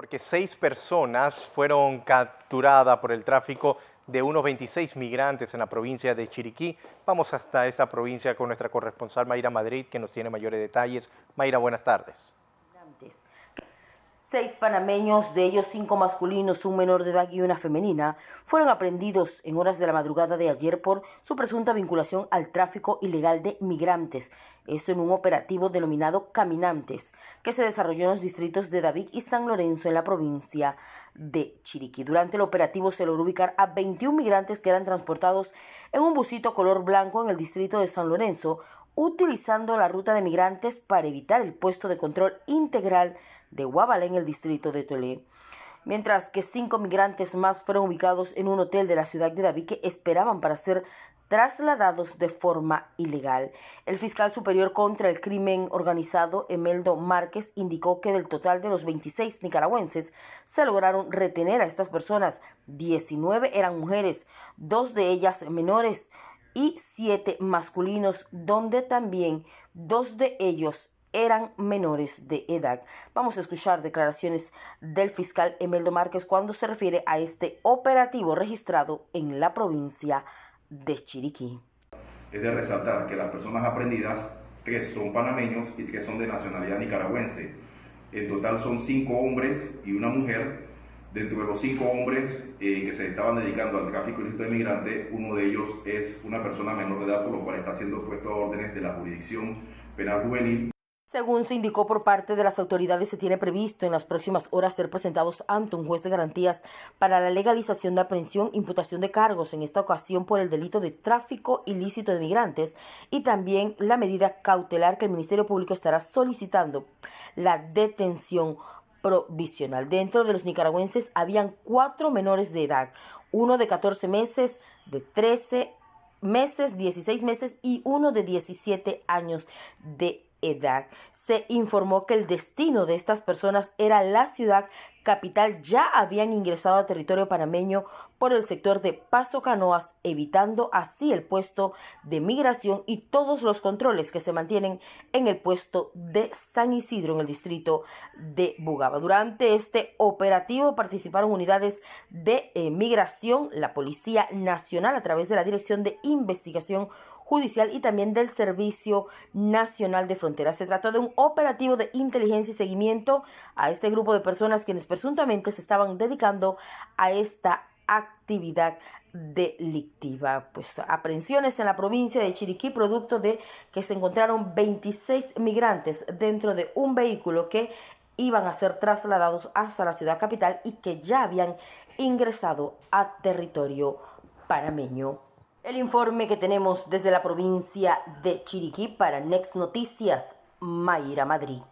porque seis personas fueron capturadas por el tráfico de unos 26 migrantes en la provincia de Chiriquí. Vamos hasta esa provincia con nuestra corresponsal Mayra Madrid, que nos tiene mayores detalles. Mayra, buenas tardes. Seis panameños, de ellos cinco masculinos, un menor de edad y una femenina, fueron aprendidos en horas de la madrugada de ayer por su presunta vinculación al tráfico ilegal de migrantes, esto en un operativo denominado Caminantes, que se desarrolló en los distritos de David y San Lorenzo en la provincia de Chiriquí. Durante el operativo se logró ubicar a 21 migrantes que eran transportados en un busito color blanco en el distrito de San Lorenzo, utilizando la ruta de migrantes para evitar el puesto de control integral de Guabalé en el distrito de Tolé. Mientras que cinco migrantes más fueron ubicados en un hotel de la ciudad de David que esperaban para ser trasladados de forma ilegal. El fiscal superior contra el crimen organizado, Emeldo Márquez, indicó que del total de los 26 nicaragüenses se lograron retener a estas personas. 19 eran mujeres, dos de ellas menores, y siete masculinos, donde también dos de ellos eran menores de edad. Vamos a escuchar declaraciones del fiscal Emeldo Márquez cuando se refiere a este operativo registrado en la provincia de Chiriquí. Es de resaltar que las personas aprendidas, que son panameños y que son de nacionalidad nicaragüense. En total son cinco hombres y una mujer Dentro de los cinco hombres eh, que se estaban dedicando al tráfico ilícito de migrantes, uno de ellos es una persona menor de edad, por lo cual está siendo puesto a órdenes de la jurisdicción penal juvenil. Según se indicó por parte de las autoridades, se tiene previsto en las próximas horas ser presentados ante un juez de garantías para la legalización de aprehensión, imputación de cargos, en esta ocasión por el delito de tráfico ilícito de migrantes, y también la medida cautelar que el Ministerio Público estará solicitando, la detención provisional. Dentro de los nicaragüenses habían cuatro menores de edad, uno de 14 meses, de 13 meses, 16 meses y uno de 17 años de edad. Se informó que el destino de estas personas era la ciudad Capital ya habían ingresado a territorio panameño por el sector de Paso Canoas, evitando así el puesto de migración y todos los controles que se mantienen en el puesto de San Isidro en el distrito de Bugaba. Durante este operativo participaron unidades de eh, migración, la Policía Nacional a través de la Dirección de Investigación Judicial y también del Servicio Nacional de Fronteras. Se trató de un operativo de inteligencia y seguimiento a este grupo de personas quienes presuntamente se estaban dedicando a esta actividad delictiva. Pues aprehensiones en la provincia de Chiriquí, producto de que se encontraron 26 migrantes dentro de un vehículo que iban a ser trasladados hasta la ciudad capital y que ya habían ingresado a territorio panameño. El informe que tenemos desde la provincia de Chiriquí para Next Noticias, Mayra Madrid.